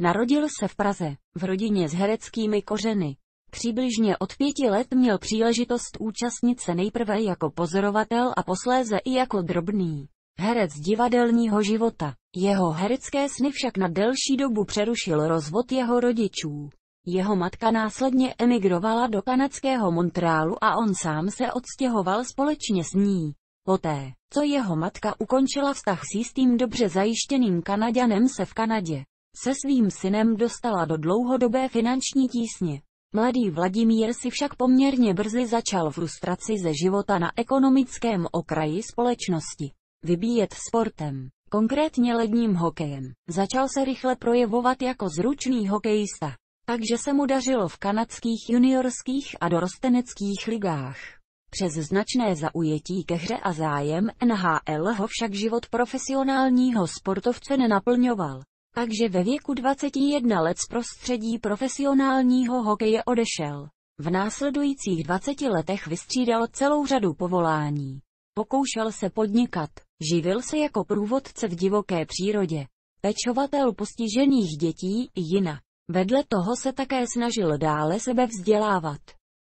Narodil se v Praze, v rodině s hereckými kořeny. Přibližně od pěti let měl příležitost účastnit se nejprve jako pozorovatel a posléze i jako drobný herec divadelního života. Jeho herecké sny však na delší dobu přerušil rozvod jeho rodičů. Jeho matka následně emigrovala do kanadského Montrealu a on sám se odstěhoval společně s ní. Poté, co jeho matka ukončila vztah s jistým dobře zajištěným Kanaďanem se v Kanadě se svým synem dostala do dlouhodobé finanční tísně. Mladý Vladimír si však poměrně brzy začal frustraci ze života na ekonomickém okraji společnosti vybíjet sportem, konkrétně ledním hokejem. Začal se rychle projevovat jako zručný hokejista, takže se mu dařilo v kanadských juniorských a dorosteneckých ligách. Přes značné zaujetí ke hře a zájem NHL ho však život profesionálního sportovce nenaplňoval takže ve věku 21 let z prostředí profesionálního hokeje odešel. V následujících 20 letech vystřídal celou řadu povolání. Pokoušel se podnikat, živil se jako průvodce v divoké přírodě, pečovatel postižených dětí i jinak. Vedle toho se také snažil dále sebe vzdělávat.